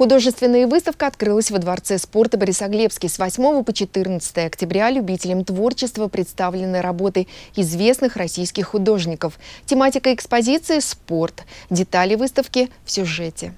Художественная выставка открылась во Дворце спорта Борисоглебский. С 8 по 14 октября любителям творчества представлены работы известных российских художников. Тематика экспозиции – спорт. Детали выставки в сюжете.